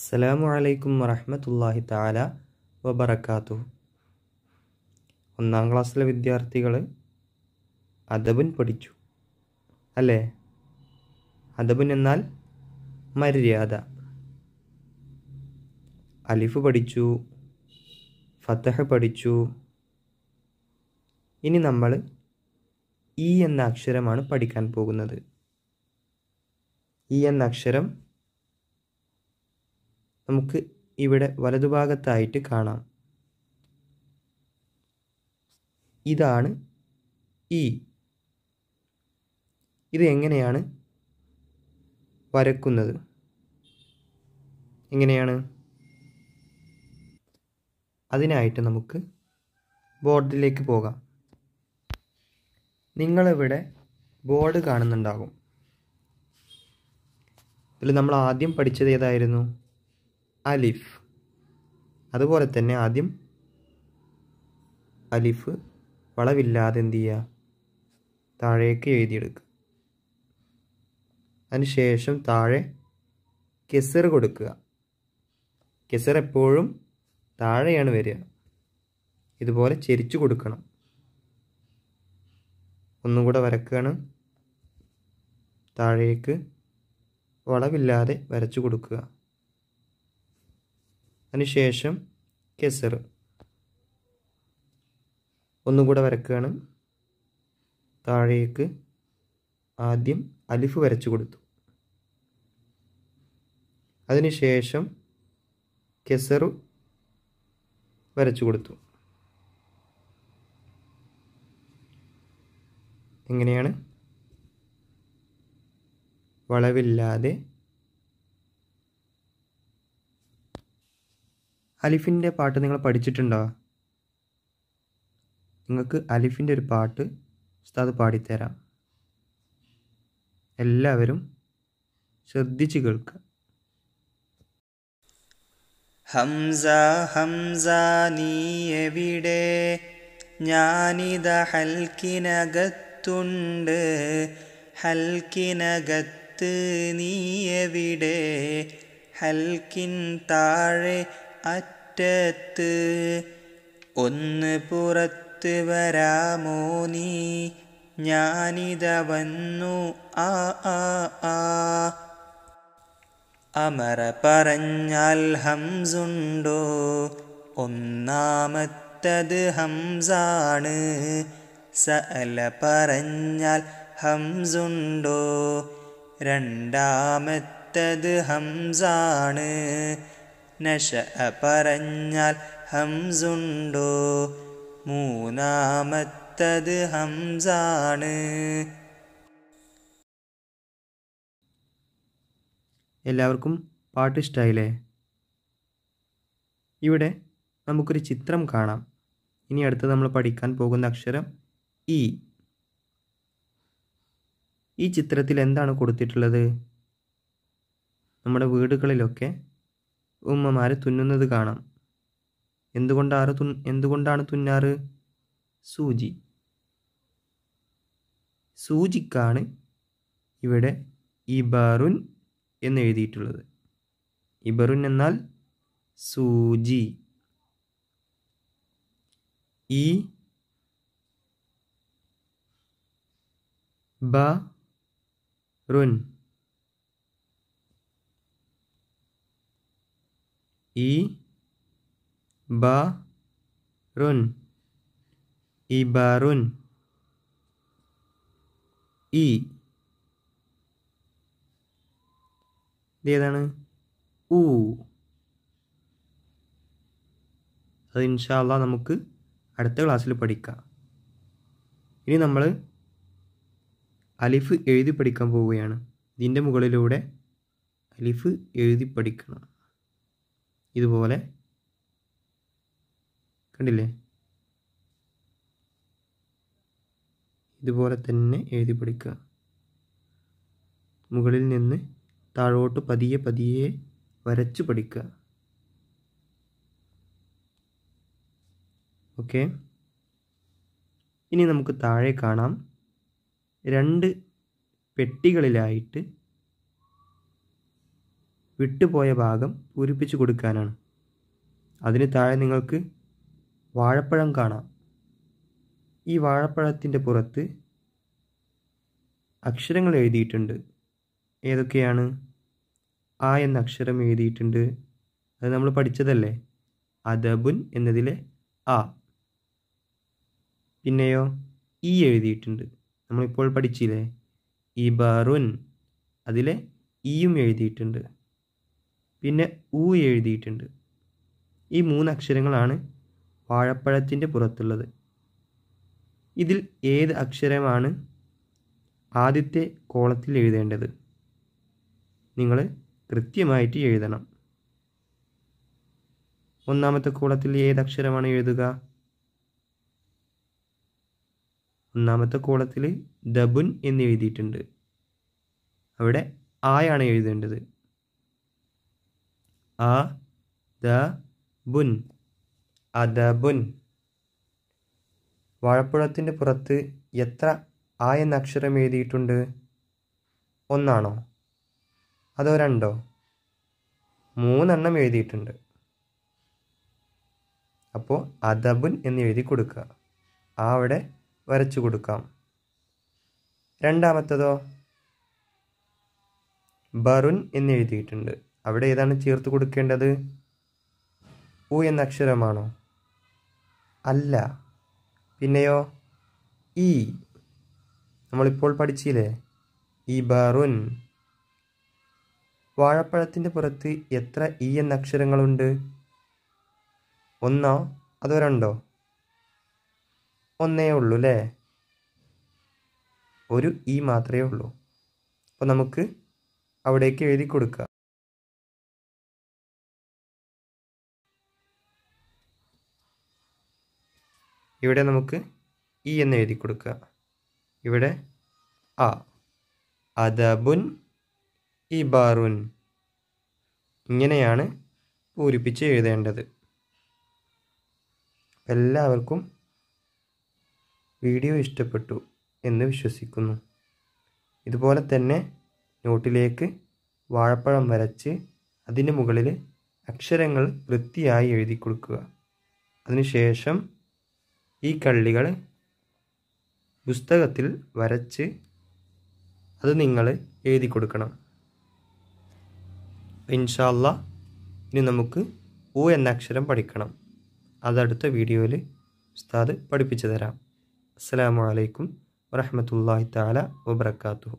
അസ്സലാമു അലൈക്കും വറഹമത്തല്ലാഹി താല വബറക്കാത്തു ഒന്നാം ക്ലാസ്സിലെ വിദ്യാർത്ഥികൾ അദബൻ പഠിച്ചു അല്ലേ അദബൻ എന്നാൽ മര്യാദ അലിഫ് പഠിച്ചു ഫത്തഹ് പഠിച്ചു ഇനി നമ്മൾ ഇ എന്ന അക്ഷരമാണ് പഠിക്കാൻ പോകുന്നത് ഇ എന്ന അക്ഷരം നമുക്ക് ഇവിടെ വലതുഭാഗത്തായിട്ട് കാണാം ഇതാണ് ഇ e. ഇത് എങ്ങനെയാണ് വരക്കുന്നത് എങ്ങനെയാണ് അതിനായിട്ട് നമുക്ക് ബോർഡിലേക്ക് പോകാം നിങ്ങളിവിടെ ബോർഡ് കാണുന്നുണ്ടാകും ഇതിൽ നമ്മൾ ആദ്യം പഠിച്ചത് ഏതായിരുന്നു അലിഫ് അതുപോലെ തന്നെ ആദ്യം അലിഫ് വളവില്ലാതെ എന്ത് ചെയ്യുക താഴേക്ക് എഴുതിയെടുക്കുക അതിനുശേഷം താഴെ കെസർ കൊടുക്കുക കെസർ എപ്പോഴും താഴെയാണ് വരിക ഇതുപോലെ ചെരിച്ചു കൊടുക്കണം ഒന്നും കൂടെ വരക്കുകയാണ് താഴേക്ക് വളവില്ലാതെ വരച്ചു കൊടുക്കുക അതിനുശേഷം കെസർ ഒന്നും കൂടെ വരക്കുകയാണ് താഴേക്ക് ആദ്യം അലിഫ് വരച്ചു കൊടുത്തു അതിനുശേഷം കെസർ വരച്ചു കൊടുത്തു എങ്ങനെയാണ് വളവില്ലാതെ അലിഫിൻ്റെ പാട്ട് നിങ്ങൾ പഠിച്ചിട്ടുണ്ടോ നിങ്ങൾക്ക് അലിഫിൻ്റെ ഒരു പാട്ട് ഉസ്താദ് പാടിത്തരാം എല്ലാവരും ശ്രദ്ധിച്ച് കേൾക്കുക ഹംസ ഹംസ നീ എവിടെ ഞാനിത ഹൽക്കിനകത്തുണ്ട് ഹൽക്കിനകത്ത് നീ എവിടെ ഹൽക്കിൻ താഴെ അറ്റത്ത് ഒന്ന് പുറത്ത് വരാമോ നീ ഞാനിത വന്നു ആ ആ ആ അമര പറഞ്ഞാൽ ഹംസുണ്ടോ ഒന്നാമത്തത് ഹംസാണ് സഅല പറഞ്ഞാൽ ഹംസുണ്ടോ രണ്ടാമത്തത് ഹംസാണ് നശ പറഞ്ഞാൽ ഹംസുണ്ടോ മൂന്നാമത്തത് ഹംസാണ് എല്ലാവർക്കും പാട്ട് ഇഷ്ടായില്ലേ ഇവിടെ നമുക്കൊരു ചിത്രം കാണാം ഇനി അടുത്ത് നമ്മൾ പഠിക്കാൻ പോകുന്ന അക്ഷരം ഇ ഈ ചിത്രത്തിൽ എന്താണ് കൊടുത്തിട്ടുള്ളത് നമ്മുടെ വീടുകളിലൊക്കെ ഉമ്മമാർ തുന്നുന്നത് കാണാം എന്തുകൊണ്ടാറ് തുൻ എന്തുകൊണ്ടാണ് തുന്നാറ് സൂചി സൂചിക്കാണ് ഇവിടെ ഇബറുൻ എന്നെഴുതിയിട്ടുള്ളത് ഇബറുൻ എന്നാൽ സൂചി ഈ ബ റുൻ Ibarun Ibarun ഇ ഇതേതാണ് ഊ അത് ഇൻഷാല്ല നമുക്ക് അടുത്ത ക്ലാസ്സിൽ പഠിക്കാം ഇനി നമ്മൾ അലിഫ് എഴുതി പഠിക്കാൻ പോവുകയാണ് ഇതിൻ്റെ മുകളിലൂടെ അലിഫ് എഴുതി പഠിക്കണം ഇതുപോലെ കണ്ടില്ലേ ഇതുപോലെ തന്നെ എഴുതി പഠിക്കുക മുകളിൽ നിന്ന് താഴോട്ട് പതിയെ പതിയെ വരച്ച് പഠിക്കുക ഓക്കെ ഇനി നമുക്ക് താഴെ കാണാം രണ്ട് പെട്ടികളിലായിട്ട് വിട്ടുപോയ ഭാഗം പൂരിപ്പിച്ചു കൊടുക്കാനാണ് അതിന് താഴെ നിങ്ങൾക്ക് വാഴപ്പഴം കാണാം ഈ വാഴപ്പഴത്തിൻ്റെ പുറത്ത് അക്ഷരങ്ങൾ എഴുതിയിട്ടുണ്ട് ഏതൊക്കെയാണ് ആ എന്ന അക്ഷരം എഴുതിയിട്ടുണ്ട് അത് നമ്മൾ പഠിച്ചതല്ലേ അദബുൻ എന്നതിലെ ആ പിന്നെയോ ഈ എഴുതിയിട്ടുണ്ട് നമ്മളിപ്പോൾ പഠിച്ചില്ലേ ഇബറുൻ അതിലെ ഇയും എഴുതിയിട്ടുണ്ട് പിന്നെ ഊ എഴുതിയിട്ടുണ്ട് ഈ മൂന്ന് അക്ഷരങ്ങളാണ് വാഴപ്പഴത്തിൻ്റെ പുറത്തുള്ളത് ഇതിൽ ഏത് അക്ഷരമാണ് ആദ്യത്തെ കോളത്തിൽ എഴുതേണ്ടത് നിങ്ങൾ കൃത്യമായിട്ട് എഴുതണം ഒന്നാമത്തെ കോളത്തിൽ ഏത് അക്ഷരമാണ് എഴുതുക ഒന്നാമത്തെ കോളത്തിൽ ദബുൻ എന്ന് എഴുതിയിട്ടുണ്ട് അവിടെ ആയാണ് എഴുതേണ്ടത് adabun അദബുൻ വാഴപ്പുഴത്തിൻ്റെ പുറത്ത് എത്ര ആയ നക്ഷരം അക്ഷരം എഴുതിയിട്ടുണ്ട് ഒന്നാണോ അതോ രണ്ടോ മൂന്നെണ്ണം എഴുതിയിട്ടുണ്ട് അപ്പോൾ അദബുൻ എന്ന് എഴുതി കൊടുക്കുക ആ അവിടെ വരച്ചു കൊടുക്കാം രണ്ടാമത്തതോ ബറുൻ എന്ന് എഴുതിയിട്ടുണ്ട് അവിടെ ഏതാണ് ചേർത്ത് കൊടുക്കേണ്ടത് ഉ എന്ന അക്ഷരമാണോ അല്ല പിന്നെയോ ഈ നമ്മളിപ്പോൾ പഠിച്ചില്ലേ ഈ ബറുൻ വാഴപ്പഴത്തിൻ്റെ പുറത്ത് എത്ര ഇ എന്ന അക്ഷരങ്ങളുണ്ട് ഒന്നോ അതോ രണ്ടോ ഒന്നേ ഉള്ളൂ അല്ലേ ഒരു ഇ മാത്രമേ ഉള്ളൂ അപ്പോൾ നമുക്ക് അവിടേക്ക് എഴുതി കൊടുക്കാം ഇവിടെ നമുക്ക് ഇ e എന്ന് എഴുതി കൊടുക്കുക ഇവിടെ അ അദബുൻ ഇബാറുൻ ഇങ്ങനെയാണ് പൂരിപ്പിച്ച് എഴുതേണ്ടത് എല്ലാവർക്കും വീഡിയോ ഇഷ്ടപ്പെട്ടു എന്ന് വിശ്വസിക്കുന്നു ഇതുപോലെ തന്നെ നോട്ടിലേക്ക് വാഴപ്പഴം വരച്ച് അതിന് മുകളിൽ അക്ഷരങ്ങൾ വൃത്തിയായി എഴുതി കൊടുക്കുക അതിനുശേഷം ഈ കള്ളികൾ പുസ്തകത്തിൽ വരച്ച് അത് നിങ്ങൾ എഴുതി കൊടുക്കണം ഇൻഷാല്ല ഇനി നമുക്ക് ഉ എന്ന അക്ഷരം പഠിക്കണം അതടുത്ത വീഡിയോയിൽ ഉസ്താദ് പഠിപ്പിച്ചു തരാം അസ്സാം വലൈക്കും വറഹമത്തല്ലാഹി താല വാത്തു